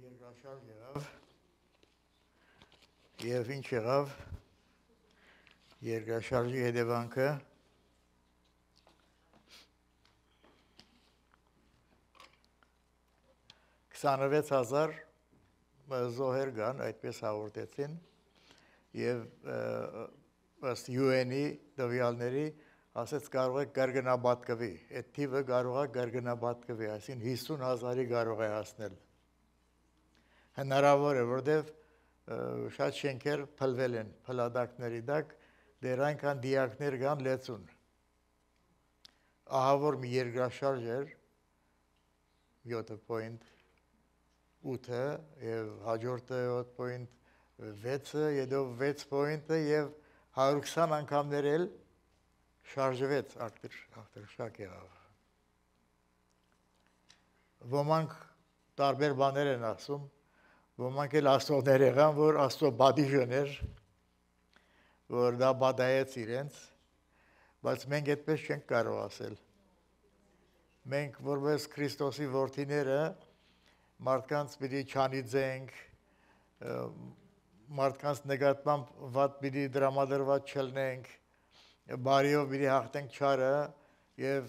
երկրաշար եղավ եւ ինչ եղավ երկրաշարժի հետևանքը քսանվեց հազար զոհեր կան այդպես հաղորդեցին եւ ըստ UN-ի տվյալների ասեց կարող է գարգնաբատկվի այդ թիվը կարող է գարգնաբատկվի այսինքն 50000-ի կարող է հասնել հնարավոր է, որովհետև շատ շենքեր փլվել են փլադակների դակ, դեր այնքան դիակներ կան լեցուն։ Ահա որ մի երկրաշարժ էր 7.8-ը եւ հաջորդը 8.6-ը, հետո 6.ը եւ 120 անգամներ էլ շարժվեց արտեր արտերշակ եղավ։ Ոմանք տարբեր բաներ են ասում, Ոմանք էլ աստողներ եղան, որ աստո բադիժներ, որ դա բադայեց իրենց, բայց մենք այդպես չենք կարող ասել։ Մենք որպես Քրիստոսի որդիները մարդկանց պիտի չանիցենք, մարդկանց նկատմամբ վատ պիտի դրամադրված չլնենք, բարիով պիտի հաղթենք չարը եւ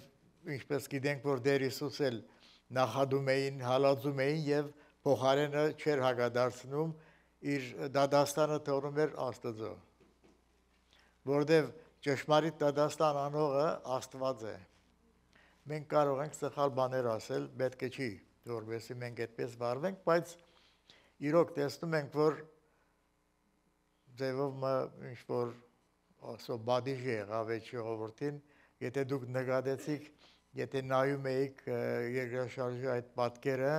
ինչպես գիտենք որ Տեր Հիսուս էլ նախադում էին, հալածում էին եւ փոխարենը չեր հագադարձնում իր դադաստանը թողնում էր Աստծո։ Որտեւ ճշմարիտ դադաստան անողը Աստված է։ Մենք կարող ենք սխալ բաներ ասել, պետք է չի, որովհետեւ մենք այդպես վարվենք, բայց իրոք տեսնում ենք, որ ձևով ինչ որ ասո բադիժ եղավ այդ ժողովրդին, եթե դուք նկատեցիք, եթե նայում էիք երկրաշարժի այդ պատկերը,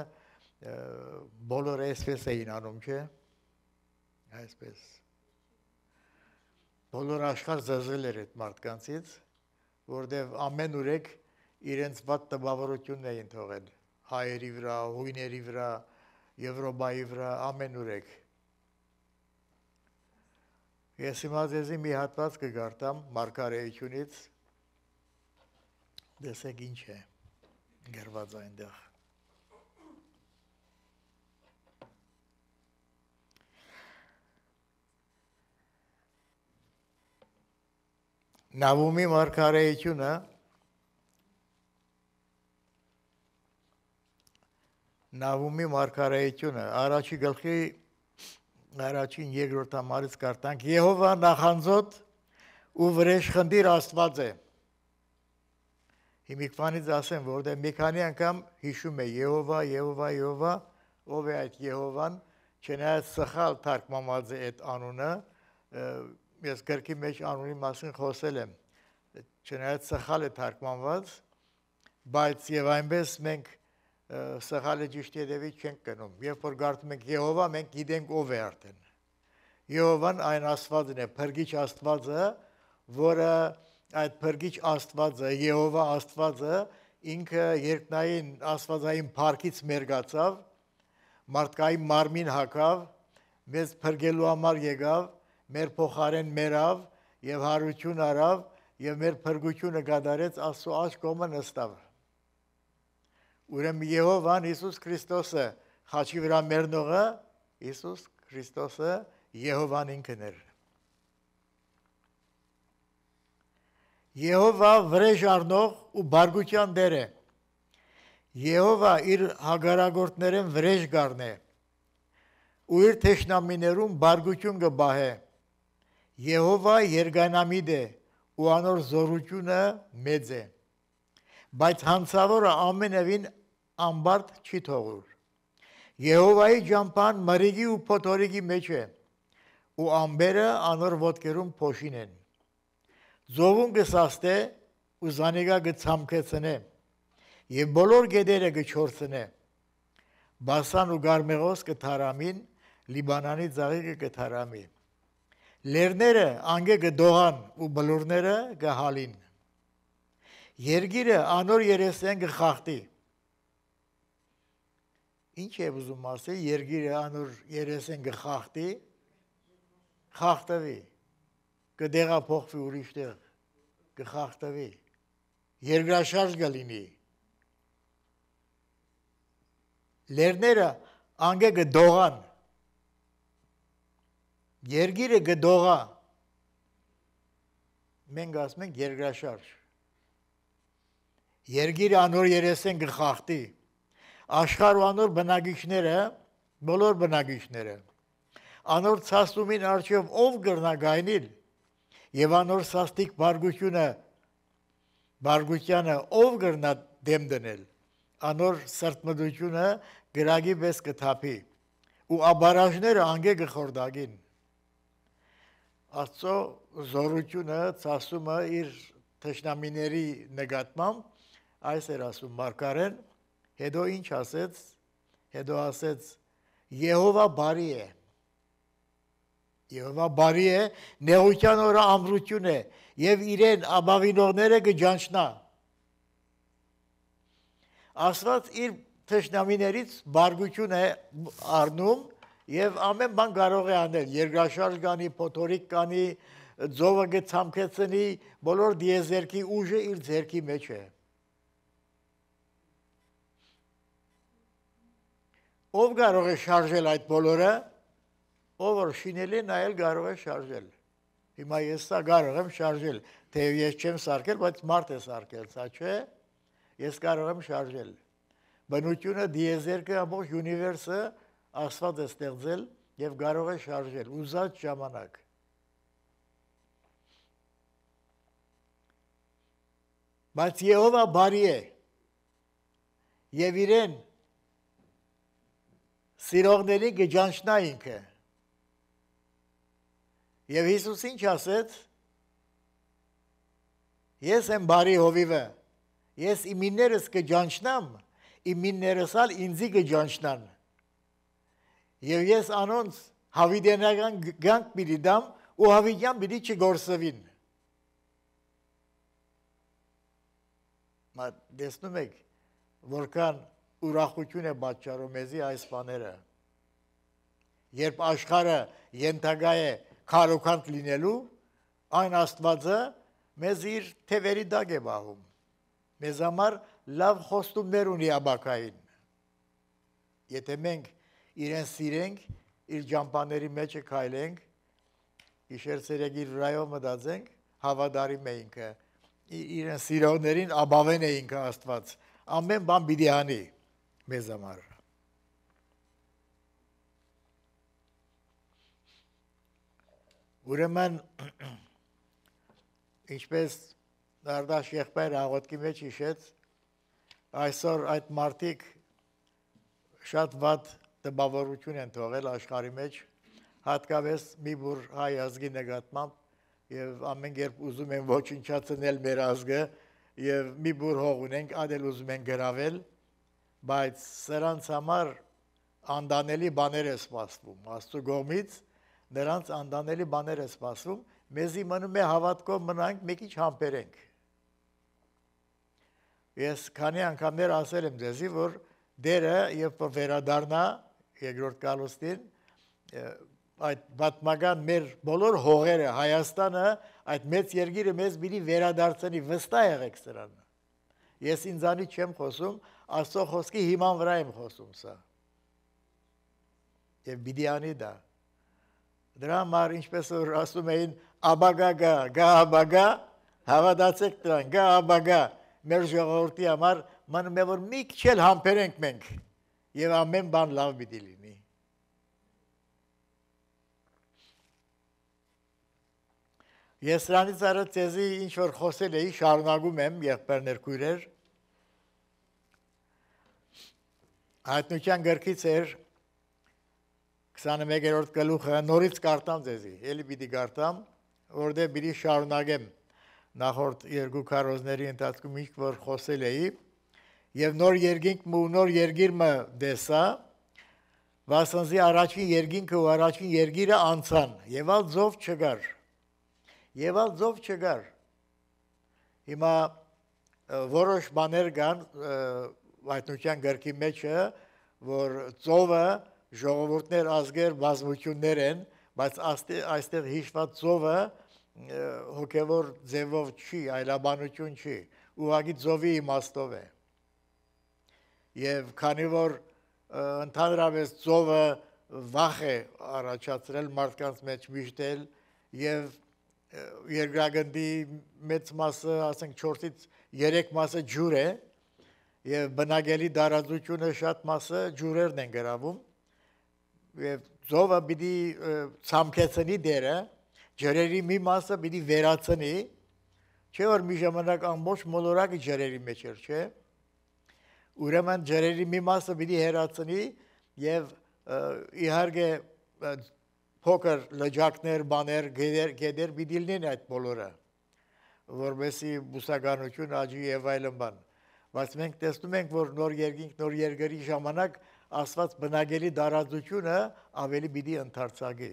բոլորը այսպես էին անում, չէ՞։ Այսպես։ Բոլոր աշխարհ զզվել էր այդ մարդկանցից, որտեղ ամեն ուրեք իրենց ված տպավորությունն էին թողել հայերի վրա, հույների վրա, Եվրոպայի վրա, ամենուրեք։ Ես հիմա ձեզի մի հատված կգարտամ Մարգարեությունից, դեսեք ինչ է գրված այնտեղ։ Նավումի մարգարեությունը Նավումի մարգարեությունը առաջի գլխի առաջին երկրորդ համարից կարտանք Եհովա նախանձոտ ու վրեժխնդիր Աստված է։ Հիմիկվանից ասեմ, որտեղ մի քանի անգամ հիշում է Եհովա, Եհովա, Եհովա, ով է այդ Եհովան, չնայած սխալ թարգմանված է այդ անունը, ես գրքի մեջ անունի մասին խոսել եմ, չնայած սխալ է թարգմանված, բայց եւ այնպես մենք սխալը ճիշտ երևի չենք գնում։ Երբ որ գարտում ենք Եհովա, մենք գիտենք ով է արդեն։ Եհովան այն Աստվածն է, Փրկիչ Աստվածը, որը այդ Փրկիչ Աստվածը, Եհովա Աստվածը ինքը երկնային Աստվածային парքից մերգացավ, մարդկային մարմին հակավ, մեզ փրկելու համար եկավ մեր փոխարեն մերավ եւ հարություն արավ եւ մեր փրկությունը գադարեց Աստծո աջ կողմը նստավ։ Ուրեմն Եհովան Հիսուս Քրիստոսը խաչի վրա մեռնողը Հիսուս Քրիստոսը Եհովան ինքն էր։ Եհովա վրեժ առնող ու բարգության դեր է։ Եհովա իր հագարագործներեն վրեժ գառն է։ Ու իր թեշնամիներուն բարգություն կբահե։ բահե Եհովա երգանամիդ է ու անոր զորությունը մեծ է։ Բայց հանցավորը ամենևին ամբարտ չի թողուր։ Եհովայի ջամփան մրիգի ու փոթորիկի մեջ է ու ամբերը անոր ոտքերում փոշին են։ Զովուն գսաստե ու զանեգա գցամքեցնե եւ բոլոր գետերը գչորցնե։ Բասան ու գարմեղոս կթարամին, Լիբանանի ծաղիկը կթարամին Լերները անգե գդողան ու բլուրները գհալին։ Երգիրը անոր երեսեն գխախտի։ Ինչ է ուզում ասել, երգիրը անոր երեսեն գխախտի, խախտվի, գդեղափոխվի ուրիշտեղ, գխախտվի, երգրաշարժ գլինի։ Լերները անգե գդողան Երգիրը գդողա։ Մենք ասում ենք երգրաշարժ։ Երգիրը անոր երեսեն գլխախտի։ Աշխարհ ու անոր բնագիչները, բոլոր բնագիչները։ Անոր ցաստումին արջով ով գրնագայնիլ եւ անոր սաստիկ բարգությունը բարգությանը ով գրնա դեմ դնել։ Անոր սրտմդությունը գրագի պես կթափի ու աբարաժները անգե գխորդագին Աստծո զորությունը ծասումը իր թշնամիների նկատմամբ այս էր ասում Մարգարեն, հետո ինչ ասեց, հետո ասեց Եհովա բարի է։ Եհովա բարի է, նեղության օրը ամրություն է եւ իրեն ապավինողները կջանչնա։ Աստված իր թշնամիներից բարգություն է առնում եւ ամեն բան կարող է անել երկրաշարժ կանի փոթորիկ կանի ձովը գցամքեցնի բոլոր դիեզերքի ուժը իր ձերքի մեջ է ով կարող է շարժել այդ բոլորը ով որ շինել է նայել կարող է շարժել հիմա ես սա կարող եմ շարժել թեև ես չեմ սարկել բայց մարդ է սարկել սա չէ ես կարող եմ շարժել բնությունը դիեզերքը ամբողջ ունիվերսը Աստված է ստեղծել եւ կարող է շարժել ուզած ժամանակ։ Բայց Եհովա բարի է եւ իրեն սիրողների գճանշնա ինքը։ Եվ Հիսուս ինչ ասեց, ես եմ բարի հովիվը, ես իմիններս կջանչնամ, իմիններս ալ ինձի կջանչնան։ Եվ ես անոնց հավիդենական գանք պիտի դամ ու հավիդյան պիտի չգործվին։ Մա դեսնում եք, որքան ուրախություն է պատճառում մեզի այս բաները։ Երբ աշխարը ենթագա է քարոքանդ լինելու, այն Աստվածը մեզ իր թևերի դակ է բաղում։ Մեզ համար լավ խոստումներ ունի աբակային։ Եթե մենք իրեն սիրենք, իր ճամփաների մեջը քայլենք, իշեր ցերեգի վրայով մտածենք, հավատարիմ էինք իրեն սիրողներին աբավեն էինք Աստված։ Ամեն բան պիտի անի մեզ համար։ Ուրեմն ինչպես Դարդաշ եղբայր աղոտքի մեջ հիշեց, այսօր այդ մարդիկ շատ ված տպավորություն են թողել աշխարհի մեջ, հատկապես մի բուր հայ ազգի նկատմամբ եւ ամենգերբ ուզում են ոչնչացնել մեր ազգը եւ մի բուր հող ունենք, այլ ուզում են գravel, բայց սրանց համար անդանելի բաներ է սպասվում աստու գոմից, նրանց անդանելի բաներ է սպասվում, մեզի մնում է հավատքով մնանք, մի քիչ համբերենք։ Ես քանի անգամներ ասել եմ ձեզի, որ դերը երբ վերադառնա երկրորդ կալոստին այդ պատմական մեր բոլոր հողերը Հայաստանը այդ մեծ երկիրը մեզ մի վերադարձնի վստահ եղեք սրան ես ինձանի չեմ խոսում աստծո խոսքի հիման վրա եմ խոսում սա եւ բիդյանի դա դրա համար ինչպես որ ասում էին աբագագա գա աբագա հավատացեք դրան գա աբագա մեր ժողովրդի համար մնում է որ մի քիչ համբերենք մենք եւ ամեն բան լավ պիտի լինի։ Ես սրանից առաջ ցեզի ինչ որ խոսել էի, շարունակում եմ եղբայրներ քույրեր։ Հայտնության գրքից էր 21-րդ գլուխը նորից կարտամ ձեզի, ելի պիտի կարտամ, որտեղ պիտի շարունակեմ նախորդ երկու քարոզների ընթացքում ինչ որ խոսել էի, եւ նոր երգինք ու նոր երգիրը դեսա վասնզի առաջին երգինքը ու առաջին երգիրը անցան եւ ալ ձով չգար եւ ալ ձով չգար հիմա որոշ բաներ կան հայտնության գրքի մեջը որ ծովը ժողովուրդներ ազգեր բազմություններ են բայց այստեղ հիշված ծովը հոգևոր ձևով չի այլաբանություն չի ուղագի ծովի իմաստով է եւ քանի որ ընդհանրապես ծովը վախ է առաջացրել մարդկանց մեջ միշտ էլ եւ երկրագնդի մեծ մասը, ասենք 4-ից 3 մասը ջուր է եւ բնագելի դարաձությունը շատ մասը ջուրերն են գրավում եւ ծովը պիտի ցամքեցնի դերը ջրերի մի մասը պիտի վերացնի չէ որ մի ժամանակ ամբողջ մոլորակը ջրերի մեջ էր չէ՞ ուրեմն ջրերի մի մասը պիտի հերացնի եւ իհարկե փոքր լճակներ, բաներ, գետեր, գետեր պիտի լինեն այդ բոլորը, որովհետեւ բուսականություն, աճի եւ այլն բան։ Բայց մենք տեսնում ենք, որ նոր երկինք, նոր երկրի ժամանակ աստված բնագելի դարածությունը ավելի պիտի ընդարձակի։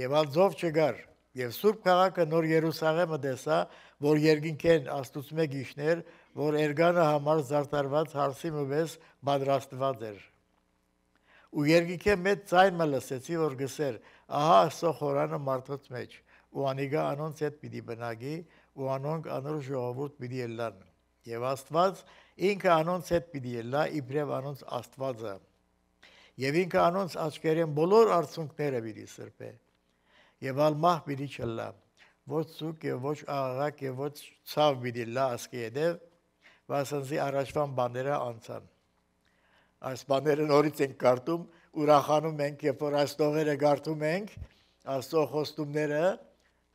Եվ ալ ձով չգար, եւ Սուրբ քաղաքը նոր Երուսաղեմը դեսա, որ երկինքեն աստուց մեկ իշներ, որ Էրգանը համար զարտարված հարսի մովես պատրաստված էր։ Ու երկինքե մեծ ցայմը լսեցի, որ գսեր, ահա սո խորանը մարդոց մեջ, ու անիգա անոնց հետ պիտի բնագի, ու անոնք անոր ժողովուրդ պիտի ելլան։ Եվ Աստված ինքը անոնց հետ պիտի ելլա, իբրև անոնց Աստվածը։ Եվ ինքը անոնց աչքերեն բոլոր արցունքները պիտի սրբե։ Եվ ալմահ պիտի չլլա ոչ ցուկ եւ ոչ արարակ եւ ոչ ցավ բիդի լասկի դեր վասնզի առաջվան բաները անցան այս բաները նորից են կարտում ուրախանում ենք երբ որ այս տողերը գարտում ենք աստծո խոստումները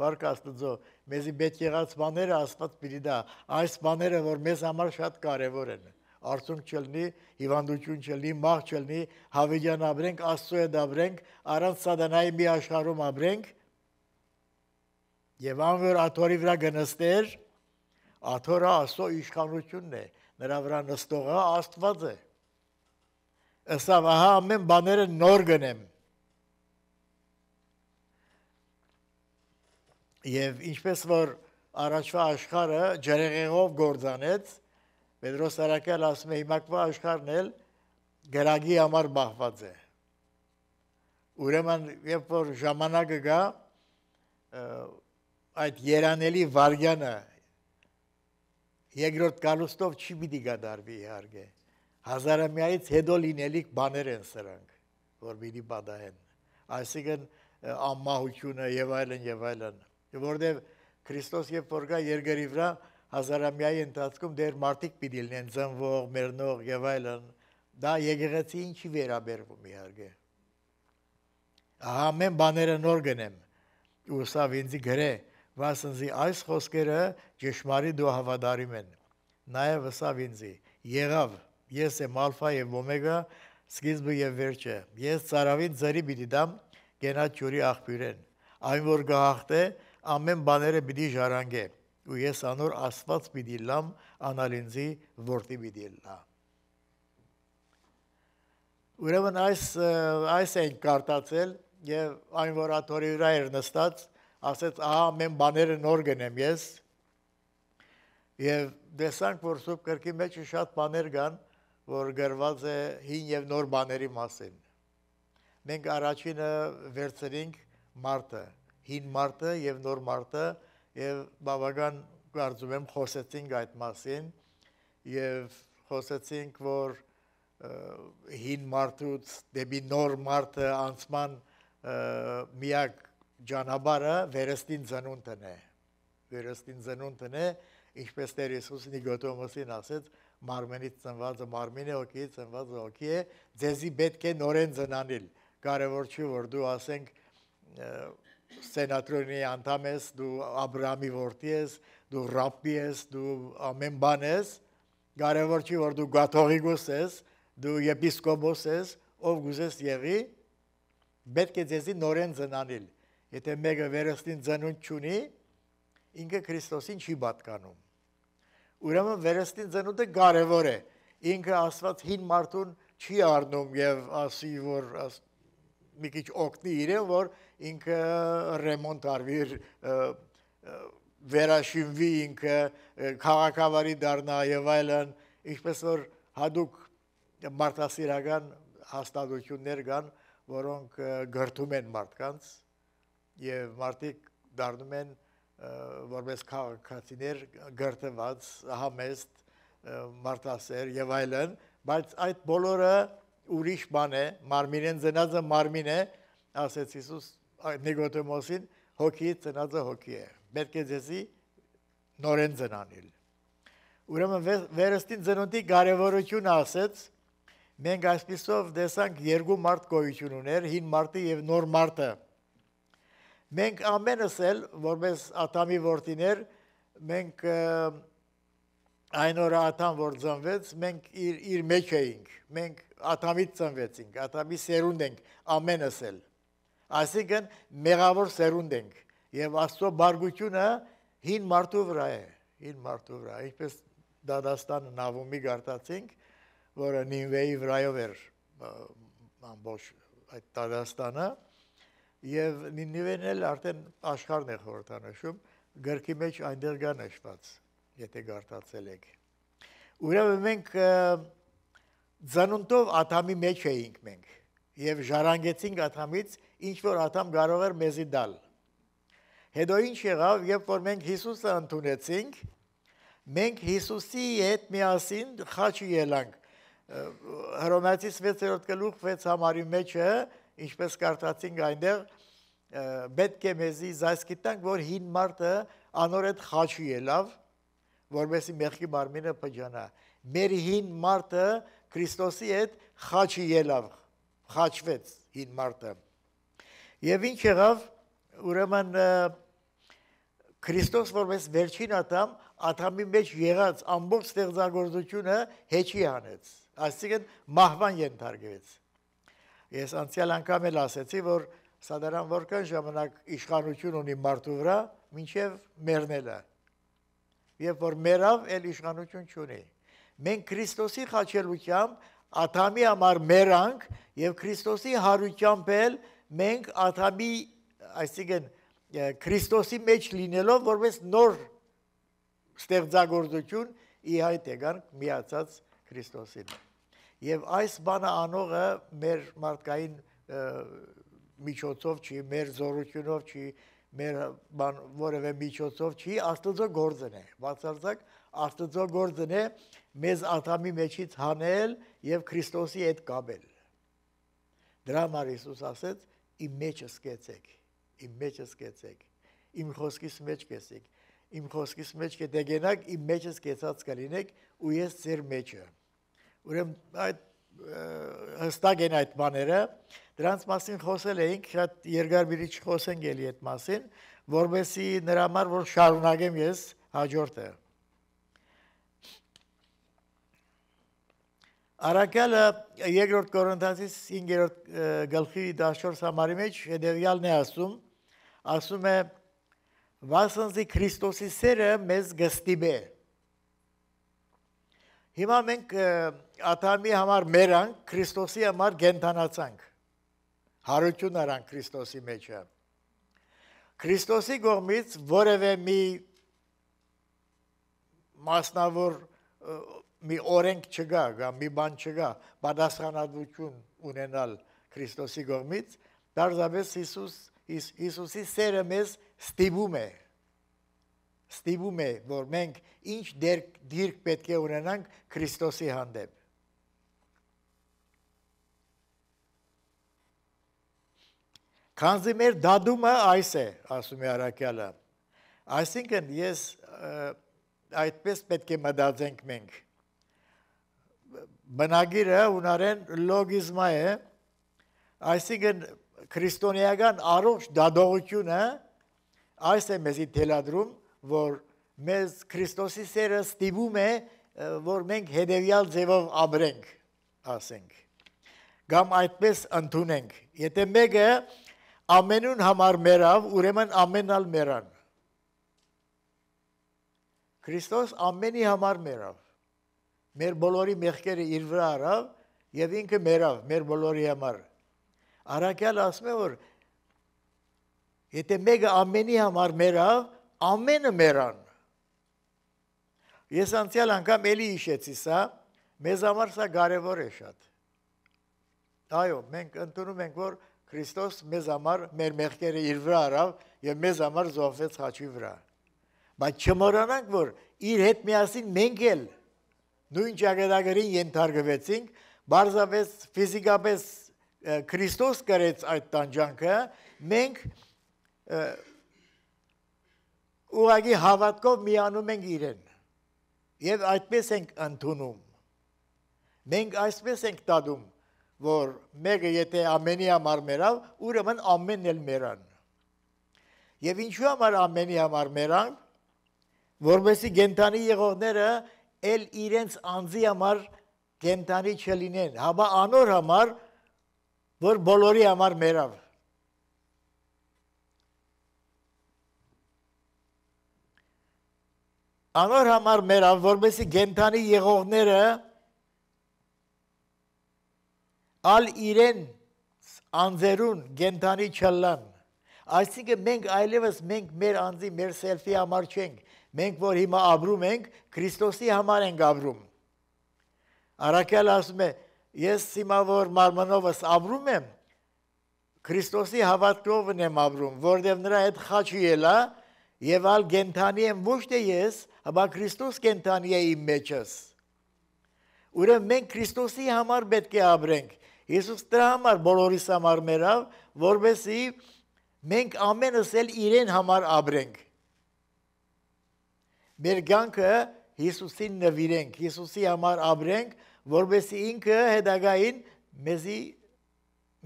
Բարք Աստծո, մեզի պետք եղած բաները Աստված պիտի դա, այս բաները, որ մեզ համար շատ կարևոր են։ Արդյունք չլնի, հիվանդություն չլնի, մահ չլնի, հավիդյան ապրենք, Աստծո հետ ապրենք, առանց սատանայի մի աշխարհում ապրենք, Եվ ան որ աթորի վրա գնստեր, աթորը աստո իշխանությունն է, նրա վրա նստողը աստված է։ Ըստ ահա ամեն բաները նոր գնեմ։ Եվ ինչպես որ առաջվա աշխարը ջրեղեղով գործանեց, Պետրոս Սարակյալ ասում է հիմակվա աշխարն էլ գրագի համար բախված է։ Ուրեմն, երբ որ ժամանակը գա, այդ երանելի վարգյանը երկրորդ գալուստով չի պիտի գադարվի իհարկե։ Հազարամյայից հետո լինելիք բաներ են սրանք, որ պիտի բադահեն։ Այսինքն ամմահությունը եւ այլն եւ այլն, որտեղ Քրիստոս եւ Պորգա երկրի վրա հազարամյայի ընթացքում դեր մարդիկ պիտի լինեն ծնվող, մեռնող եւ այլն։ Դա եկեղեցի ինչի վերաբերվում իհարկե։ Ահա մեն բաները նոր գնեմ։ Ու սա ինձի գրե վասնզի այս խոսքերը ճշմարի դու հավատարիմ են։ Նաև ասավ ինձի. Եղավ, ես եմ ալֆա եւ օմեգա, սկիզբը եւ վերջը։ Ես ցարավին ձերի պիտի դամ գենաճուրի աղբյուրեն։ Այն որ գահտե ամեն բաները պիտի ժարանգե։ Ու ես անոր աստված պիտի լամ անալինձի որտի պիտի լա։ Ուրեմն այս այս են կարտացել եւ այն որ աթորի վրա էր նստած ասեց, ահա մեն բաները նոր գնեմ ես։ Եվ դեսանք, որ սուրբ կրկի մեջ շատ բաներ կան, որ գրված է հին եւ նոր բաների մասին։ Մենք առաջինը վերցրինք մարտը, հին մարտը եւ նոր մարտը եւ բավական կարծում եմ խոսեցինք այդ մասին եւ խոսեցինք, որ հին մարտուց դեպի նոր մարտը անցման միակ ճանապարհը վերստին ծնունդն է։ Վերստին ծնունդն է, ինչպես Տեր Հիսուսն Նիկոդեմոսին ասեց, մարմնից ծնվածը մարմին է, օքիից ծնվածը օքի է, ձեզի պետք է նորեն ծնանել։ Կարևոր չի որ դու ասենք սենատրոնի անդամ ես, դու Աբրահամի որդի ես, դու ռապի ես, դու ամեն բան ես, կարևոր չի որ դու գաթողիկոս ես, դու եպիսկոպոս ես, ով գուզես եղի, պետք է ձեզի նորեն ծնանել Եթե մեկը վերստին ծնունդ չունի, ինքը Քրիստոսին չի պատկանում։ Ուրեմն վերստին ծնունդը կարևոր է։ Ինքը Աստված հին մարդուն չի առնում եւ ասի որ աս, մի քիչ օգնի իրեն որ ինքը ռեմոնտ արվի վերաշինվի ինքը քաղաքավարի դառնա եւ այլն ինչպես որ հadouk մարդասիրական հաստատություններ կան որոնք գրթում են մարդկանց եւ մարդիկ դառնում են որպես քաղաքացիներ գրտված, համեստ, մարդասեր եւ այլն, բայց այդ բոլորը ուրիշ բան է, մարմինեն ծնածը մարմին է, ասեց Հիսուս Նիկոդեմոսին, հոգի ծնածը հոգի է։ Պետք է ձեզի նորեն ծնանել։ Ուրեմն վերստին ծնունդի կարևորությունը ասեց, մենք այսպեսով տեսանք երկու մարդ գոյություն ուներ, հին մարտը եւ նոր մարտը։ մարդ Մենք ամենս էլ, որպես ատամի որդիներ, մենք այն օրը ատամ որ ծնվեց, մենք իր, իր մեջ էինք, մենք ատամից ծնվեցինք, ատամի սերունդ ենք ամենս էլ։ Այսինքն մեղավոր սերունդ ենք եւ Աստծո բարգությունը հին մարդու վրա է, հին մարդու վրա, ինչպես Դադաստանը նավում մի գարտացինք, որը Նինվեի վրայով էր ամբողջ այդ Դադաստանը, եւ Նինևեն էլ արդեն աշխարհն է խորհրդանշում, գրքի մեջ այնտեղ կա նշված, եթե գարտացել եք։ Ուրեմն մենք ծանոթով աթամի մեջ էինք մենք եւ ժարանգեցինք աթամից, ինչ որ աթամ կարող էր մեզի դալ։ Հետո ինչ եղավ, երբ որ մենք Հիսուսը ընդունեցինք, մենք Հիսուսի հետ միասին խաչի ելանք Հռոմեացի 6-րդ գլուխ 6 համարի մեջը, ինչպես կարդացինք այնտեղ, պետք է մեզի զայս գիտենք, որ հին մարդը անոր այդ խաչի ելավ, որովհետև մեղքի մարմինը փճանա։ Մեր հին մարդը Քրիստոսի հետ խաչի ելավ, խաչվեց հին մարդը։ Եվ ինչ եղավ, ուրեմն Քրիստոս որպես վերջին ատամ, աթամի մեջ եղած ամբողջ ստեղծագործությունը հեչի հանեց, այսինքն մահվան ենթարկվեց։ Ես անցյալ անգամ էլ ասեցի, որ Սա դրան որքան ժամանակ իշխանություն ունի մարդու վրա, մինչև մեռնելը։ Երբ որ մեռավ, էլ իշխանություն չունի։ Մենք Քրիստոսի խաչելությամբ աթամի համար մեռանք եւ Քրիստոսի հարությամբ էլ մենք աթամի, այսինքն Քրիստոսի մեջ լինելով որպես նոր ստեղծագործություն ի հայտ եկանք միացած Քրիստոսին։ Եվ այս բանը անողը մեր մարդկային և, միջոցով չի, մեր զորությունով չի, մեր բան որևէ միջոցով չի, Աստծո գործն է։ Բացարձակ Աստծո գործն է մեզ ատամի մեջից հանել եւ Քրիստոսի հետ կապել։ Դրա համար Հիսուս ասեց. «Իմ մեջը սկեցեք, իմ մեջը սկեցեք, իմ խոսքից մեջ կեսեք, իմ խոսքից մեջ կդեգենակ, իմ մեջը սկեցած կլինեք ու ես ձեր մեջը»։ Ուրեմն այդ հստակ են այդ բաները, Դրանց մասին խոսել էինք, շատ երկար բիրի չխոսենք էլի այդ մասին, որովհետեւ նրա համար որ շարունակեմ ես հաջորդը։ Արակելը երկրորդ Կորինթացիս 5-րդ գլխի 14 համարի մեջ հետևյալն է ասում, ասում է վասնզի Քրիստոսի սերը մեզ գստիբե։ Հիմա մենք աթամի համար մերանք, Քրիստոսի համար գենթանացանք հարություն արան Քրիստոսի մեջը։ Քրիստոսի կողմից որևէ մի մասնավոր մի օրենք չկա, կամ մի բան չկա, պատասխանատվություն ունենալ Քրիստոսի կողմից, դարձաբես Հիսուս Հիսուսի սերը մեզ ստիպում է ստիպում է, որ մենք ինչ դիրք, դիրք պետք է ունենանք Քրիստոսի հանդեպ։ Քանզի մեր դադումը այս է, ասում է Արաքյալը։ Այսինքն ես այդպես պետք է մտածենք մենք։ Բնագիրը ունարեն լոգիզմա է, այսինքն քրիստոնեական առողջ դադողությունը այս է մեզի թելադրում, որ մեզ Քրիստոսի սերը ստիպում է, որ մենք հետևյալ ձևով ապրենք, ասենք։ Կամ այդպես ընդունենք։ Եթե մեկը ամենուն համար մեռավ, ուրեմն ամենալ մեռան։ Քրիստոս ամենի համար մեռավ։ Մեր բոլորի մեղքերը իր վրա արավ եւ ինքը մեռավ մեր բոլորի համար։ Արաքյալ ասում է որ եթե մեկը ամենի համար մեռավ, ամենը մեռան։ Ես անցյալ անգամ ելի հիշեցի սա, մեզ համար սա կարևոր է շատ։ Այո, մենք ընդունում ենք, որ Քրիստոս մեզ համար մեր մեղքերը իր վրա արավ եւ մեզ համար զոհվեց խաչի վրա։ Բայց չմոռանանք, որ իր հետ միասին մենք էլ նույն ճակատագրին ենթարկվեցինք, բարձավես ֆիզիկապես Քրիստոս գրեց այդ տանջանքը, մենք ուղագի հավատքով միանում ենք իրեն։ Եվ այդպես ենք ընդունում։ Մենք այսպես ենք տադում որ մեկը եթե ամենի համար մեռավ, ուրեմն ամենն էլ մեռան։ Եվ ինչու համար ամենի համար մեռան, որովհետեւ գենտանի եղողները էլ իրենց անձի համար գենտանի չլինեն, հաբա անոր համար, որ բոլորի համար մեռավ։ Անոր համար մեռավ, որովհետեւ գենտանի եղողները ալ իրեն անձերուն գենտանի չլան։ Այսինքն մենք այլևս մենք մեր անձի մեր սելֆի համար չենք։ Մենք որ հիմա ապրում ենք, Քրիստոսի համար ենք ապրում։ Արաքել ասում է, ես հիմա որ մարմնովս ապրում եմ, Քրիստոսի հավատքովն եմ ապրում, որտեղ նրա այդ խաչի ելա, եւ ալ գենթանի եմ ոչ թե ես, ապա հա, Քրիստոս գենթանի է իմ մեջս։ Ուրեմն մենք Քրիստոսի համար պետք է ապրենք, Հիսուս դրա համար բոլորիս համար մերավ, որբեսի մենք ամենս էլ իրեն համար ապրենք։ Մեր ցանկը Հիսուսին նվիրենք, Հիսուսի համար ապրենք, որբեսի ինքը հետագային մեզի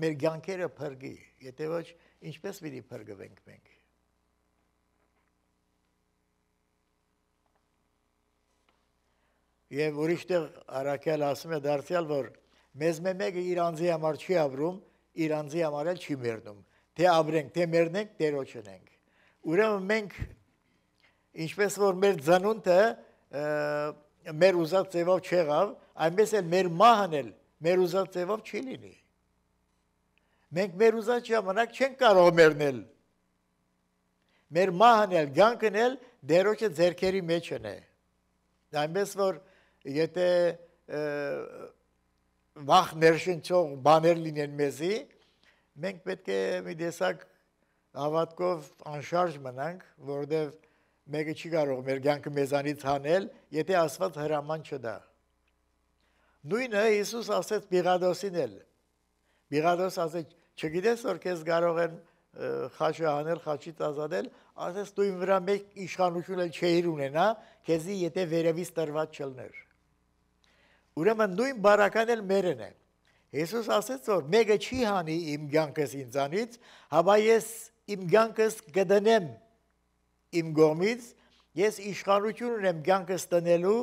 մեր ցանկերը փրկի։ Եթե ոչ, ինչպես պիտի փրկվենք մենք։ Եվ ուրիշտեղ Արաքել ասում է դարձյալ որ մեզ մեկը իր անձի համար չի ապրում, իր անձի համար էլ չի մեռնում։ Թե ապրենք, թե մեռնենք, Տերոջն ենք։ Ուրեմն մենք ինչպես որ մեր ծանոթը մեր ուզած ձևով չեղավ, այնպես էլ մեր մահն էլ մեր ուզած ձևով չի լինի։ Մենք մեր ուզած ժամանակ չենք կարող մեռնել։ Մեր մահն էլ, ցանկն էլ դերոջը ձերքերի մեջ են է։ Այնպես որ եթե և, վախ ներշնչող բաներ լինեն մեզի, մենք պետք է մի տեսակ հավատքով անշարժ մնանք, որովհետև մեկը չի կարող մեր ցանկը մեզանից հանել, եթե Աստված հրաման չդա։ Նույնը Հիսուս ասեց Պիղադոսին էլ։ Պիղադոս ասեց, չգիտես որ քեզ կարող են խաչը հանել, խաչից ազատել, ասես դու իմ վրա մեկ իշխանություն էլ չէիր ունենա, քեզի եթե վերևից տրված չլներ։ Ուրեմն նույն բարական էլ մերն է։ Հիսուս ասեց, որ մեկը չի հանի իմ կյանքս ինձանից, հավա ես իմ կյանքս կդնեմ իմ գոմից, ես իշխանություն ունեմ կյանքս տնելու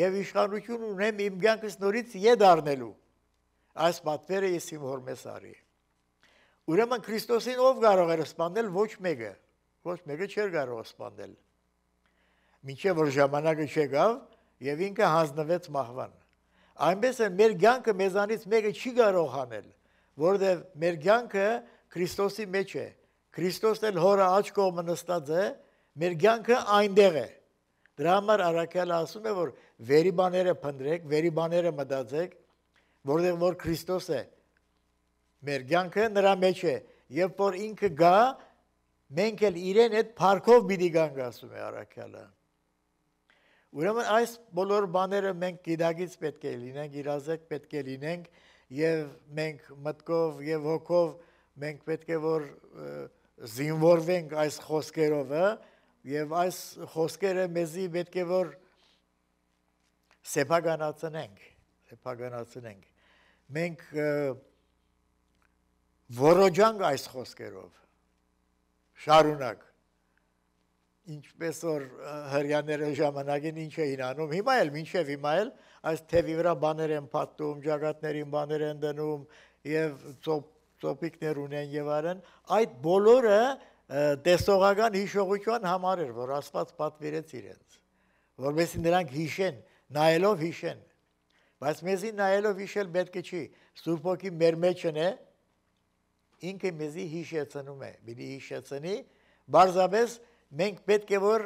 եւ իշխանություն ունեմ իմ կյանքս նորից եդարնելու։ Այս պատվերը ես իմ հորմեսարի։ Ուրեմն Քրիստոսին ով կարող էր սպանել ոչ մեկը, ոչ մեկը չէր կարող սպանել։ Մինչև որ ժամանակը չեկավ եւ ինքը հանձնվեց մահվան Այնպես է մեր ցանկը մեզանից մեկը չի կարող անել, որովհետև մեր ցանկը Քրիստոսի մեջ է։ Քրիստոսն էլ հորը աչ կողմը նստած է, մեր ցանկը այնտեղ է։ Դրա համար Արաքյալը ասում է, որ վերի բաները փնտրեք, վերի բաները մտածեք, որովհետև որ Քրիստոս է։ Մեր ցանկը նրա մեջ է, երբ որ ինքը գա, մենք էլ իրեն այդ փառքով պիտի գանք, ասում է Արաքյալը։ Ուրեմն այս բոլոր բաները մենք գիտակից պետք է լինենք, իրազեկ պետք է լինենք եւ մենք մտքով եւ հոգով մենք պետք է որ զինվորվենք այս խոսքերով, եւ այս խոսքերը մեզի պետք է որ սեփականացնենք, սեփականացնենք։ Մենք որոջանք այս խոսքերով։ Շարունակ ինչպես որ հрьяները ժամանակին ինչ էին անում, հիմա էլ, մինչև հիմա էլ այս թևի վրա բաներ են պատում, ճակատներին բաներ են դնում եւ ծոպիկներ ունեն եւ արեն, այդ բոլորը տեսողական հիշողության համար էր, որ Աստված պատվիրեց իրենց, որովհետեւ նրանք հիշեն, նայելով հիշեն։ Բայց մեզի նայելով հիշել պետք չի, Սուրբ Օքի մեր մեջն է, ինքը մեզի հիշեցնում է, մի հիշեցնի, բարձրապես մենք պետք է որ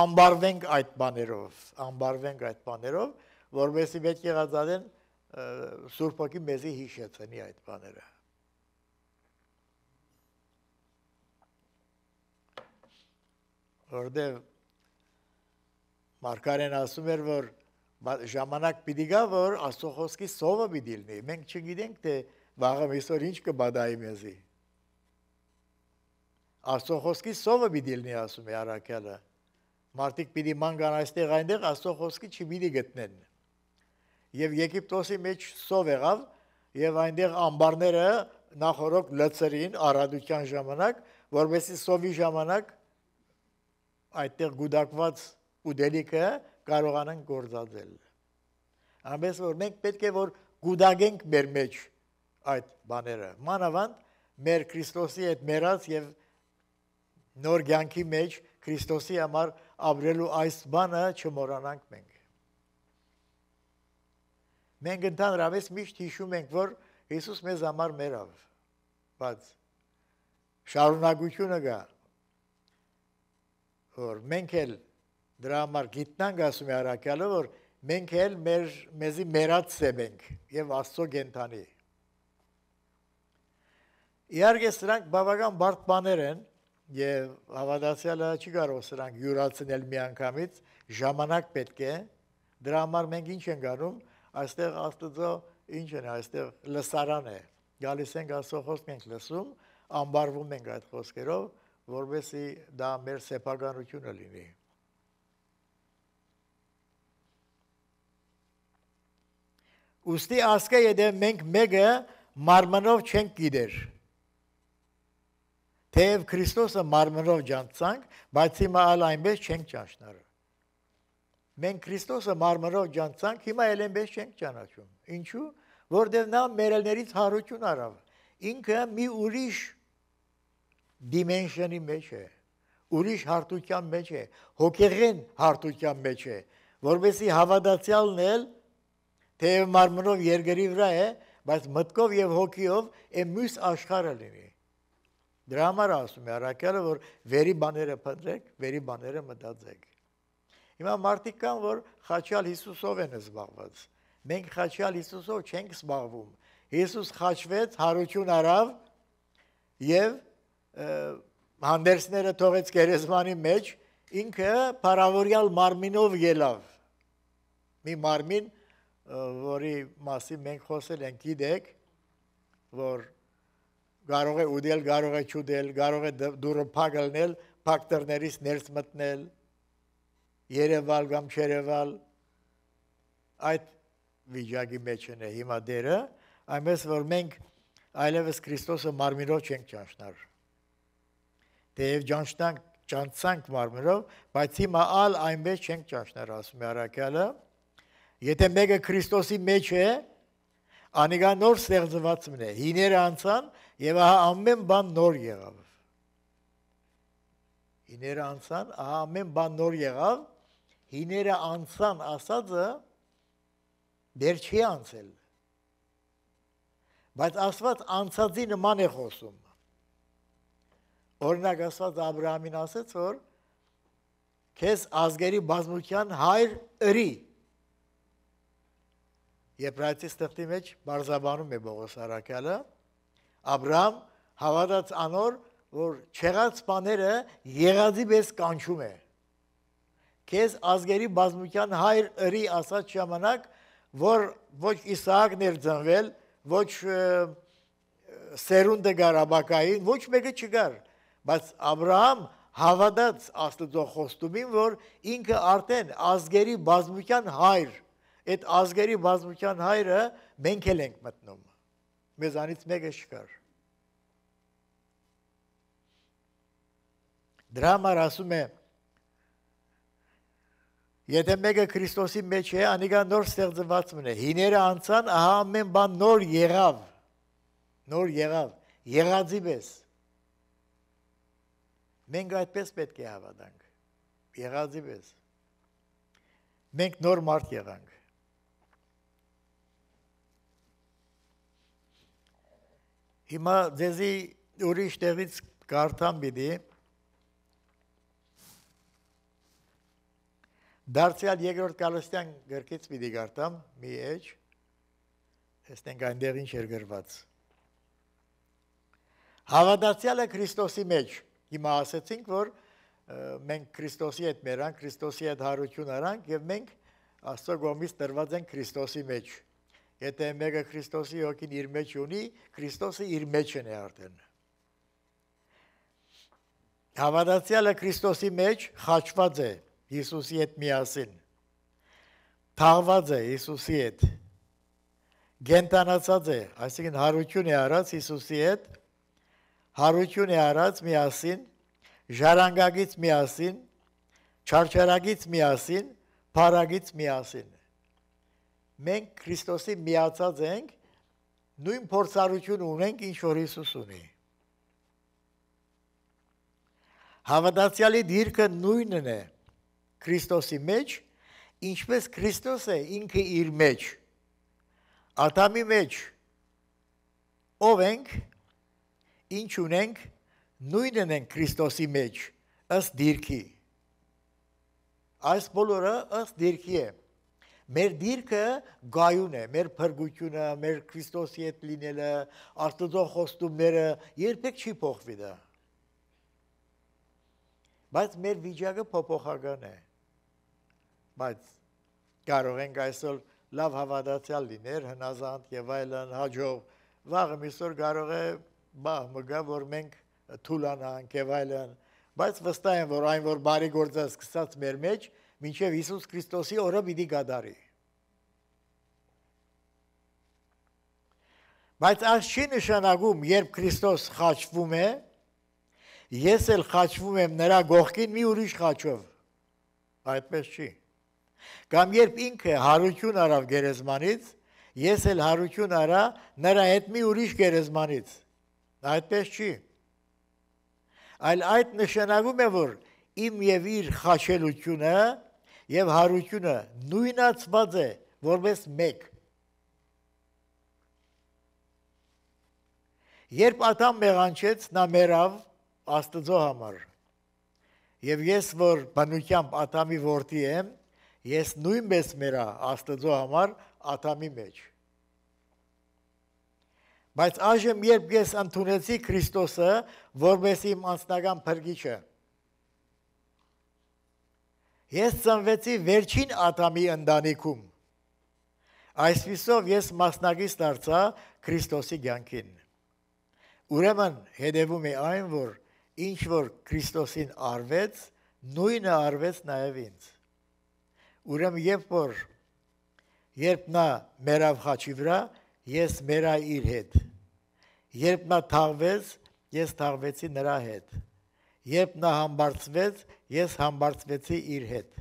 ամբարվենք այդ բաներով, ամբարվենք այդ բաներով, որովհետեւ պետք է ղազադեն Սուրբոքի մեզի հիշեցնի այդ բաները։ Որտեւ Մարկարեն ասում էր, որ ժամանակ պիտի գա, որ Աստուխոսկի սովը պիտի լինի։ Մենք չգիտենք, թե վաղը միսօր ինչ կբադայի մեզի։ Աստծո խոսքի սովը պիտի լինի, ասում է Արաքյալը։ Մարդիկ պիտի մանգան այստեղ այնտեղ Աստծո խոսքի չպիտի գտնեն։ Եվ Եգիպտոսի մեջ սով եղավ, եւ այնտեղ ամբարները նախորոք լծրին առադության ժամանակ, որովհետեւ սովի ժամանակ այդտեղ գուդակված ուդելիկը կարողանան գործածել։ Ամենս որ մենք պետք է որ գուդագենք մեր մեջ այդ բաները։ Մանավանդ մեր Քրիստոսի հետ մեռած եւ մեր նոր ցանկի մեջ Քրիստոսի համար ապրելու այս բանը չմոռանանք մենք։ Մենք ընդհանրապես միշտ հիշում ենք, որ Հիսուս մեզ համար մերավ, բայց շարունակությունը կա, որ մենք էլ դրա համար գիտնանք ասում է Արաքյալը, որ մենք էլ մեր մեզի մերած ենք եւ Աստծո գենթանի։ Իհարկե սրանք բավական բարդ բաներ են, եւ հավատացյալը չի կարող սրանք յուրացնել միանգամից, ժամանակ պետք է։ Դրա համար մենք ինչ ենք անում, այստեղ Աստծո ինչ են այստեղ լսարան է։ Գալիս ենք Աստծո խոսքն ենք լսում, ամբարվում ենք այդ խոսքերով, որովհետեւ դա մեր սեփականությունը լինի։ Ոստի ասկա եթե մենք մեկը մարմնով չենք գիտեր թեև Քրիստոսը մարմնով ջանցանք, բայց հիմա այլ այնպես չենք ճանչնարը։ Մենք Քրիստոսը մարմնով ջանցանք, հիմա այլ այնպես չենք ճանաչում։ Ինչու՞, որտեղ նա մերելներից հարություն արավ։ Ինքը մի ուրիշ դիմենշնի մեջ է, ուրիշ հարթության մեջ է, հոգեղեն հարթության մեջ է, որովհետեւ հավատացյալն էլ թեև մարմնով երկրի վրա է, բայց մտքով եւ հոգիով է մյուս աշխարհը լինի։ Դրա համար ասում է Արաքյալը, որ վերի բաները փնտրեք, վերի բաները մտածեք։ Հիմա մարդիկ կան, որ խաչյալ Հիսուսով են զբաղված։ Մենք խաչյալ Հիսուսով չենք զբաղվում։ Հիսուս խաչվեց, հարություն արավ եւ հանդերձները թողեց գերեզմանի մեջ, ինքը փարավորյալ մարմինով ելավ։ Մի մարմին, որի մասին մենք խոսել ենք, գիտեք, որ կարող է ուդել, կարող է չուդել, կարող է դուրը փակ լնել, փակ դռներից ներս մտնել, Երևալ կամ չերևալ այդ վիճակի մեջ են է հիմա դերը, այնպես որ մենք այլևս Քրիստոսը մարմինով չենք ճանչնար։ Դեև ճանչնանք, ճանցանք մարմինով, բայց հիմա ալ այնպես չենք ճանչնար, ասում է Արաքյալը։ Եթե մեկը Քրիստոսի մեջ է, անիկա նոր ստեղծված մնե։ Հիները անցան եւ ահա ամեն բան նոր եղավ։ Հիները անցան, ահա ամեն բան նոր եղավ։ Հիները անցան ասածը դեր չի անցել։ Բայց Աստված անցածի նման է խոսում։ Օրինակ Աստված Աբրահամին ասաց, որ քեզ ազգերի բազմության հայր ըրի Երբ ռայցի ստեղծի մեջ բարձաբանում է Պողոս Արաքյալը, Աբրահամ հավատաց անոր, որ չեղած բաները եղածի պես կանչում է։ Քեզ ազգերի բազմության հայր ըրի ասած ժամանակ, որ ոչ Իսահակն էր ծնվել, ոչ Սերունդը Ղարաբաղային, ոչ մեկը չգար, բայց Աբրահամ հավատաց Աստծո խոստումին, որ ինքը արդեն ազգերի բազմության հայր այդ ազգերի բազմության հայրը մենք էլ ենք մտնում։ Մեզանից մեկը չկար։ Դրա համար ասում է Եթե մեկը Քրիստոսի մեջ է, անիկա նոր ստեղծված մնե։ Հիները անցան, ահա ամեն բան նոր եղավ։ Նոր եղավ, եղածի պես։ Մենք այդպես պետք է հավատանք։ Եղածի պես։ Մենք նոր մարդ եղանք։ Հիմա ձեզի ուրիշ տեղից կարդամ բիդի։ Դարձյալ երկրորդ կալոստյան գրքից պիտի կարդամ, մի էջ, տեսնենք այնտեղ ինչ էր գրված։ Հավատացյալը Քրիստոսի մեջ, հիմա ասեցինք, որ մենք Քրիստոսի հետ մեռանք, Քրիստոսի հետ հարություն արանք եւ մենք Աստծո գոմից տրված են Քրիստոսի մեջ։ Եթե մեկը Քրիստոսի հոգին իր մեջ ունի, Քրիստոսը իր մեջն է արդեն։ Հավատացյալը Քրիստոսի մեջ խաչված է Հիսուսի հետ միասին։ Թաղված է Հիսուսի հետ։ Գենտանացած է, այսինքն հարություն է առած Հիսուսի հետ, հարություն է առած միասին, ժարանգագից միասին, չարչարագից միասին, փարագից միասին մենք Քրիստոսի միացած ենք, նույն փորձառություն ունենք, ինչ որ Հիսուս ունի։ Հավատացյալի դիրքը նույնն է Քրիստոսի մեջ, ինչպես Քրիստոս է ինքը իր մեջ։ Ատամի մեջ ով ենք, ինչ ունենք, նույնն ենք Քրիստոսի մեջ, ըստ դիրքի։ Այս բոլորը ըստ դիրքի է։ Մեր դիրքը գայուն է, մեր փրկությունը, մեր Քրիստոսի հետ լինելը, Աստծո խոստումները երբեք չի փոխվի դա։ Բայց մեր վիճակը փոփոխական է։ Բայց կարող ենք այսօր լավ հավատացյալ լինել, հնազանդ եւ այլն, հաջող վաղը միսօր կարող է բահ մգա, որ մենք թուլանանք եւ այլն, բայց վստահ եմ, որ այն որ բարի գործը սկսած մեր մեջ, մինչև Հիսուս Քրիստոսի օրը պիտի գադարի։ Բայց այս չի նշանակում, երբ Քրիստոս խաչվում է, ես էլ խաչվում եմ նրա գողքին մի ուրիշ խաչով։ Այդպես չի։ Կամ երբ ինքը հարություն արավ գերեզմանից, ես էլ հարություն արա նրա հետ մի ուրիշ գերեզմանից։ Այդպես չի։ Այլ այդ նշանակում է, որ իմ եւ իր խաչելությունը եւ հարությունը նույնացված է որպես մեկ։ Երբ Ատամ մեղանչեց, նա մեռավ Աստծո համար։ Եվ ես որ բնությամբ Ատամի որդի եմ, ես նույնպես մերա Աստծո համար Ատամի մեջ։ Բայց այժմ երբ ես ընդունեցի Քրիստոսը, որպես իմ անձնական փրկիչը, Ես ծնվեցի վերջին ատամի ընտանիքում։ Այսպիսով ես մասնակից դարձա Քրիստոսի ցանկին։ Ուրեմն հետևում է այն, որ ինչ որ Քրիստոսին արվեց, նույնը արվեց նաև ինձ։ Ուրեմն երբ որ երբ նա մերավ խաչի վրա, ես մերա իր հետ։ Երբ նա թաղվեց, ես թաղվեցի նրա հետ։ Երբ նա համբարձվեց, ես համբարձվեցի իր հետ։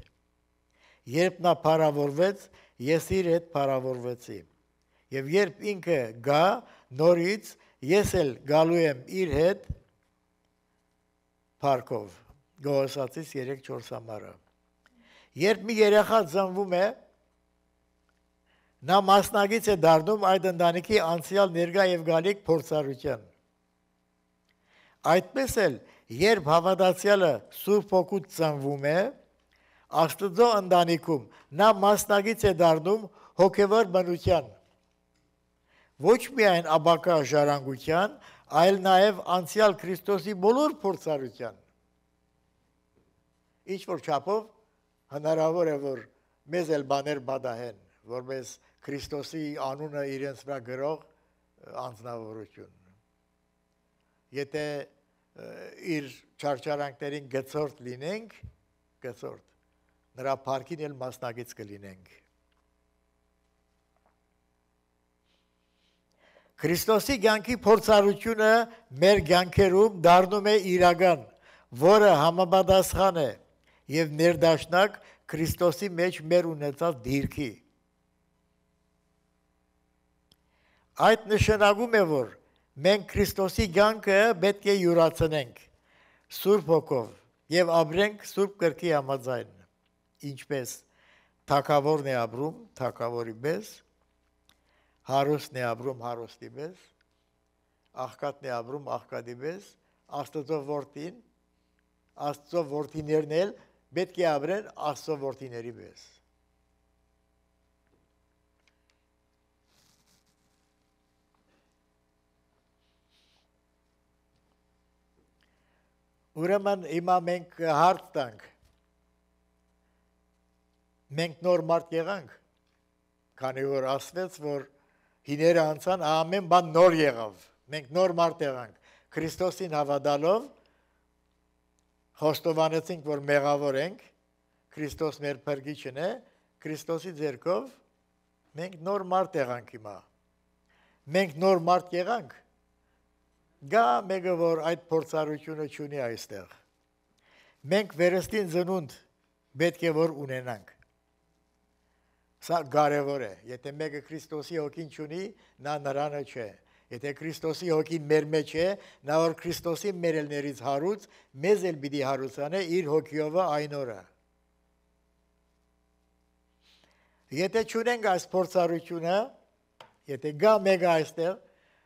Երբ նա փառավորվեց, ես իր հետ փառավորվեցի։ Եվ երբ ինքը գա նորից, ես էլ գալու եմ իր հետ парքով։ Գողոսացից 3-4 համարը։ Երբ մի երեխա ծնվում է, նա մասնագից է դառնում այդ ընտանիքի անցյալ ներկա եւ գալիք փորձառության։ Այդպես էլ երբ հավատացյալը Սուրբ Հոգուց ծնվում է, Աստծո ընտանիքում նա մասնակից է դառնում հոգևոր բնության։ Ոչ միայն աբակա ժառանգության, այլ նաև անցյալ Քրիստոսի բոլոր փորձառության։ Ինչ որ չափով հնարավոր է որ մեզ էլ բաներ բադահեն, որպես Քրիստոսի անունը իրենց վրա գրող անձնավորություն։ Եթե իր չարչարանքներին գծորդ լինենք, գծորդ։ Նրա парքին էլ մասնակից կլինենք։ Քրիստոսի ցանկի փորձառությունը մեր ցանկերում դառնում է իրական, որը համապատասխան է եւ ներդաշնակ Քրիստոսի մեջ մեր ունեցած դիրքի։ Այդ նշանակում է, որ մենք Քրիստոսի ցանկը պետք է յուրացնենք Սուրբ Հոգով եւ ապրենք Սուրբ Կրկի համաձայն։ Ինչպես Թակավորն է ապրում, Թակավորի պես, հարուստն է ապրում, հարուստի պես, աղքատն է ապրում, աղքատի պես, Աստծո որդին, Աստծո որդիներն էլ պետք է ապրեն Աստծո որդիների պես։ Ուրեմն հիմա մենք հարց տանք։ Մենք նոր մարդ եղանք, քանի որ ասվեց, որ հիները անցան, ամեն բան նոր եղավ։ Մենք նոր մարդ եղանք։ Քրիստոսին հավատալով խոստովանեցինք, որ մեղավոր ենք, Քրիստոս մեր փրկիչն է, Քրիստոսի ձեռքով մենք նոր մարդ եղանք հիմա։ Մենք նոր մարդ եղանք Գա մեկը, որ այդ փորձառությունը չունի այստեղ։ Մենք վերստին ծնունդ պետք է որ ունենանք։ Սա կարևոր է։ Եթե մեկը Քրիստոսի հոգին չունի, նա նրանը չէ։ Եթե Քրիստոսի հոգին մեր մեջ է, նա որ Քրիստոսի մերելներից հարուց, մեզ էլ պիտի հարուցանե իր հոգիով այն օրը։ Եթե չունենք այս փորձառությունը, եթե գա մեկը այստեղ,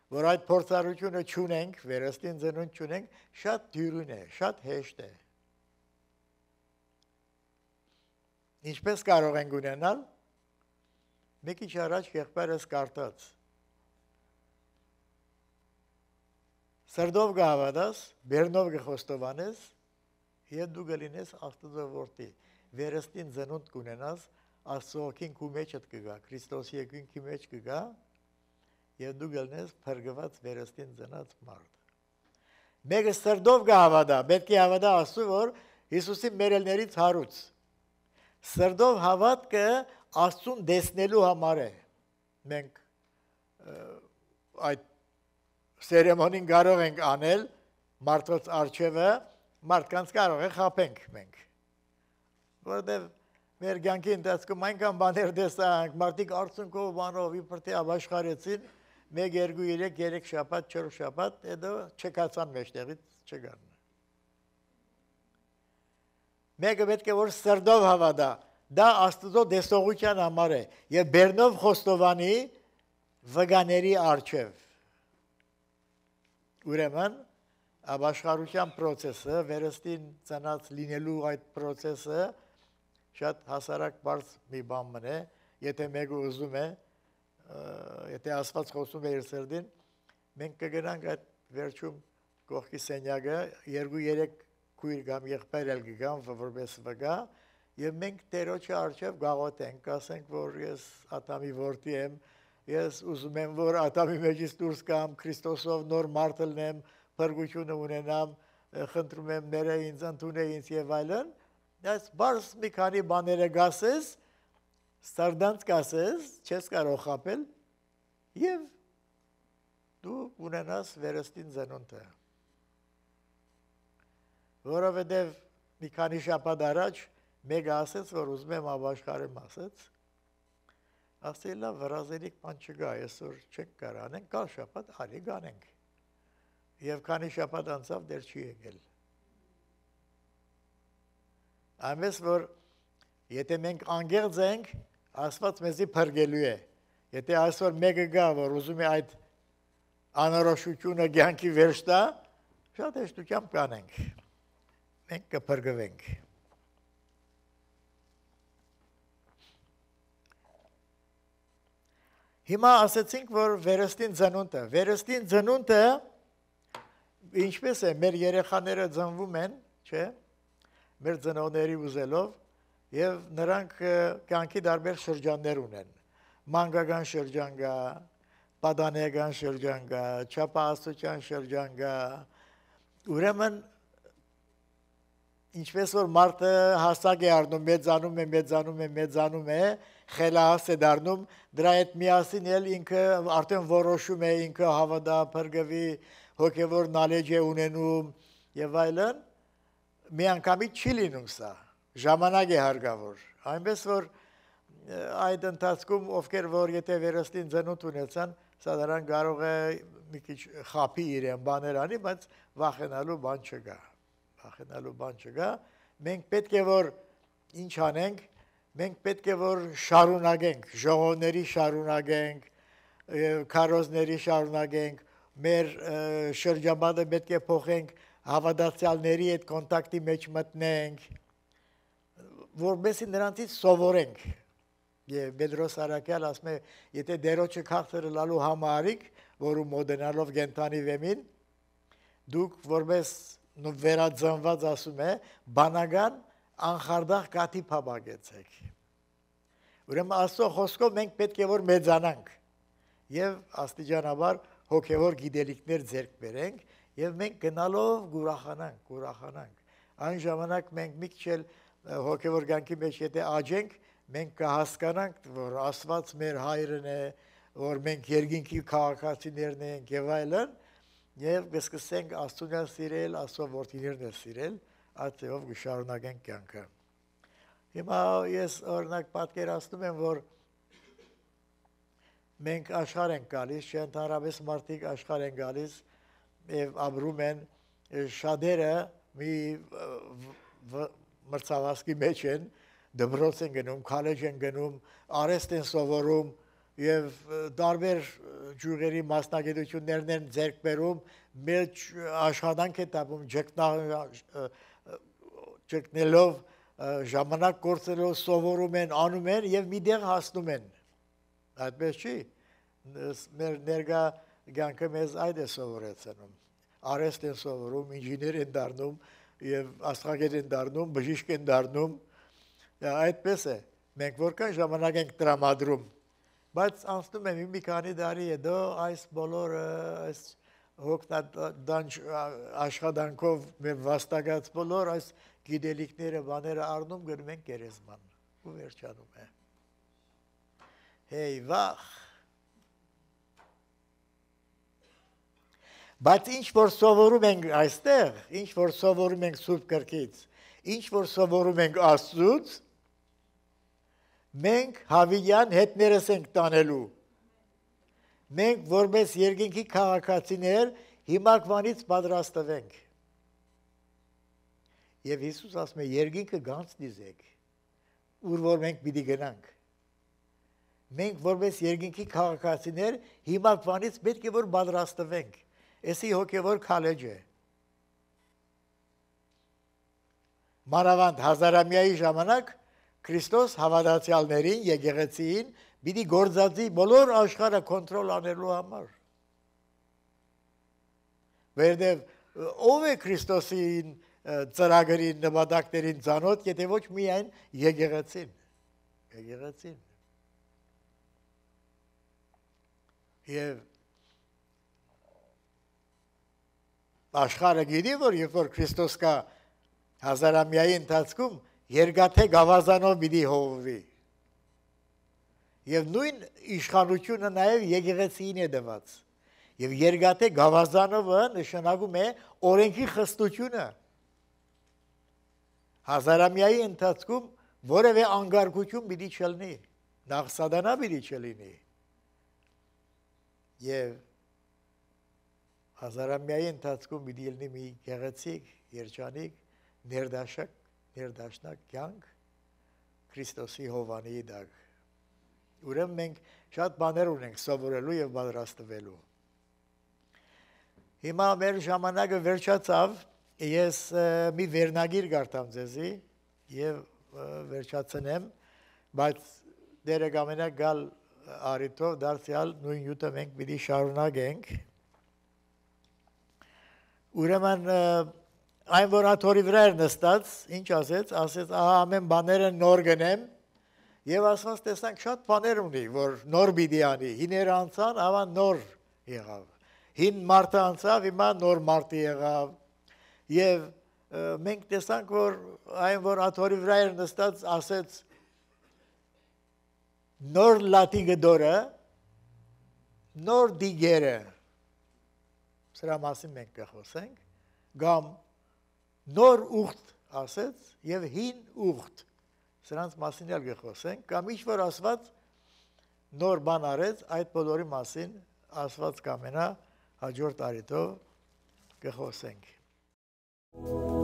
որ այդ փորձառությունը ճունենք, վերստին ծնունդ ճունենք, շատ դյուրին է, շատ հեշտ է։ Ինչպես կարող ենք ունենալ։ Մի քիչ առաջ եղբայրս կարդաց։ Սրդով գավադաս, բերնով գխոստովանես, եւ դու գլինես Աստծո որդի։ Վերստին ծնունդ կունենաս, Աստծո օքին քու մեջդ կգա, Քրիստոսի եկին քի մեջ կգա, մեջ կգա եւ դու գտնես փրկված վերստին ծնած մարդ։ Մեկը սրդով գավադա, պետք է հավատա ասու որ Հիսուսի մերելներից հարուց։ Սրդով հավատքը Աստծուն դեսնելու համար է։ Մենք այդ սերեմոնին կարող ենք անել մարդոց արժևը, մարդկանց կարող է խափենք մենք։ Որտեւ մեր ցանկի ընթացքում այնքան բաներ տեսանք, մարդիկ արցունքով բանով իբր թե աբաշխարեցին, մեկ երկու երեք երեք շաբաթ չոր շաբաթ հետո չկացան մեջտեղից չգան մեկը պետք է որ սրդով հավատա դա աստծո դեսողության համար է եւ բեռնով խոստովանի վգաների արչև ուրեմն ապաշխարության process-ը վերստին ծնած լինելու այդ process-ը շատ հասարակ բարձ մի բան մնե եթե մեկը ուզում է եթե ասված խոսում է իր սրդին, մենք կգնանք այդ վերջում կողքի սենյակը, երկու-երեք քույր կամ եղբայր էլ կգան, որպես վկա, եւ մենք Տերոջը արժեվ գաղոտենք, ասենք, որ ես ատամի որդի եմ, ես ուզում եմ, որ ատամի մեջից դուրս գամ, Քրիստոսով նոր մարդ լինեմ, փրկությունը ունենամ, խնդրում եմ ներե ինձ, ընդունե ինձ եւ այլն։ Դաս բարձ մի քանի բաները գասես, Ստարդանց կասես, չես կարող խապել եւ դու ունենաս վերստին զենոնտը։ Որովհետեւ մի քանի շաբաթ առաջ մեկը ասեց, որ ուզում եմ աբաշխարեմ ասեց։ Ասել լավ, վրազելիք բան չկա, այսօր չեք կարող անենք, կան շաբաթ, արի գանենք։ Եվ քանի շաբաթ անցավ, դեռ չի եկել։ Ամենս որ եթե մենք անգերձ ենք, Աստված մեզի փրկելու է։ Եթե այսօր մեկը գա, որ ուզում է այդ անորոշությունը ցանկի վերջ տա, շատ հեշտությամբ կանենք։ Մենք կփրկվենք։ Հիմա ասացինք, որ վերստին ծնունդը, վերստին ծնունդը ինչպես է, մեր երեխաները ծնվում են, չէ՞։ Մեր ծնողների ուզելով եւ նրանք կյանքի տարբեր շրջաններ ունեն։ Մանկական շրջան կա, պատանեկան շրջան կա, չափազանցության շրջան կա։ Ուրեմն ինչպես որ մարդը հասակ է առնում, մեծանում է, մեծանում է, մեծանում է, խելահաս է դառնում, դրա հետ միասին էլ ինքը արդեն որոշում է ինքը հավատա բրգվի հոգևոր նալեջ է ունենում եւ այլն։ Մի անգամից չի լինում սա ժամանակ է հարգավոր։ Այնպես որ այդ ընթացքում ովքեր որ եթե վերստին ծնունդ ունեցան, սա նրան կարող է մի քիչ խափի իրեն բաներ անի, բայց վախենալու բան չկա։ Վախենալու բան չկա։ Մենք պետք է որ ինչ անենք, մենք պետք է որ շարունակենք, ժողովների շարունակենք, քարոզների շարունակենք, մեր շրջապատը պետք է փոխենք, հավատացյալների հետ կոնտակտի մեջ մտնենք, որովհետև նրանից սովորենք։ Եվ Պետրոս Արաքյալ ասում է, եթե դերոջը քաղցրը լալու համարիկ, որում մոդենալով գենտանի վեմին, դուք որպես վերածնված ասում է, բանական անխարդախ կաթի փաբագեցեք։ Ուրեմն Աստծո խոսքով մենք պետք է որ մեծանանք եւ աստիճանաբար հոգեոր գիտելիքներ ձեռք բերենք եւ մենք գնալով գուրախանանք, գուրախանանք։ Այն ժամանակ մենք մի քիչ էլ հոգևոր ցանկի մեջ եթե աջենք, մենք կհասկանանք, որ Աստված մեր հայրն է, որ մենք երկինքի քաղաքացիներն ենք եւ այլն, եւ կսկսենք Աստուծոն սիրել, Աստծո որդիներն էլ սիրել, այդտեղով կշարունակենք կյանքը։ Հիմա ես օրինակ պատկերացնում եմ, որ մենք աշխարհ ենք գալիս, չհնարավես մարդիկ աշխարհ են գալիս եւ ապրում են շատերը մի մրցավազքի մեջ են, դպրոց են գնում, քալեջ են գնում, արեստ են սովորում եւ տարբեր ջուղերի մասնագիտություններն են ձեռք բերում, մեջ աշխատանք է տապում ճկնելով ժամանակ գործելով սովորում են, անում են եւ մի տեղ հասնում են։ Այդպես չի։ Մեր ներկա ցանկը մեզ այդ է սովորեցնում։ Արեստ են սովորում, ինժեներ են դառնում, եւ աստղագետ են դառնում, բժիշկ են դառնում։ Դա այդպես է։ Մենք որքան ժամանակ ենք տրամադրում, բայց անցնում է մի, մի քանի տարի հետո այս բոլորը այս հոգնադանջ աշխատանքով մեր վաստակած բոլոր այս գիտելիքները, բաները առնում գրում են գերեզման ու վերջանում է։ Հեյ վախ Բայց ինչ որ սովորում ենք այստեղ, ինչ որ սովորում ենք Սուրբ Գրքից, ինչ որ սովորում ենք Աստծուց, մենք հավիյան հետներս ենք տանելու։ Մենք որպես երկինքի քաղաքացիներ հիմարքվանից պատրաստվենք։ Եվ Հիսուս ասում է երկինքը գանց դիզեք, ուր որ մենք պիտի գնանք։ Մենք որպես երկինքի քաղաքացիներ հիմարքվանից պետք է որ պատրաստվենք Էսի հոգևոր քալեջ է։ Մանավանդ հազարամյայի ժամանակ Քրիստոս հավատացյալներին, եկեղեցին պիտի գործածի բոլոր աշխարհը կոնտրոլ անելու համար։ Վերդեւ ով է Քրիստոսին ծրագրին նպատակներին ցանոթ, եթե ոչ միայն եկեղեցին։ Եկեղեցին։ Եվ աշխարը գիտի, որ երբ որ Քրիստոս կա հազարամյայի ընթացքում երկաթե գավազանով պիտի հովվի։ Եվ նույն իշխանությունը նաև եկեղեցին է դված։ Եվ երկաթե գավազանովը նշանակում է օրենքի խստությունը։ Հազարամյայի ընթացքում որևէ անգարկություն պիտի չլինի, նախ սադանա պիտի չլինի։ Եվ հազարամյայի ընթացքում մի լինի մի գեղեցիկ, երջանիկ, ներդաշակ, ներդաշնակ կյանք Քրիստոսի Հովանիի դակ։ Ուրեմն մենք շատ բաներ ունենք սովորելու եւ պատրաստվելու։ Հիմա մեր ժամանակը վերջացավ, ես մի վերնագիր գարտամ ձեզի եւ վերջացնեմ, բայց դերը գամենակ գալ արիտով դարձյալ նույն յուտը մենք պիտի շարունակենք։ Ուրեմն այն որ աթորի վրա էր նստած, ինչ ասեց, ասեց, ահա ամեն բաները նոր գնեմ։ Եվ ասված տեսանք շատ բաներ ունի, որ նոր բիդի անի, հիները անցան, ավա նոր եղավ։ Հին մարդը անցավ, հիմա նոր մարդը եղավ։ Եվ մենք տեսանք, որ այն, որ աթորի վրա էր նստած, ասեց նոր լատի գդորը, նոր դիգերը, սրա մասին մենք կխոսենք, կամ նոր ուղտ ասեց եւ հին ուղտ, սրանց մասին էլ կխոսենք, կամ ինչ որ ասված նոր բան արեց, այդ բոլորի մասին ասված կամենա հաջորդ արիտով կխոսենք։ Thank you.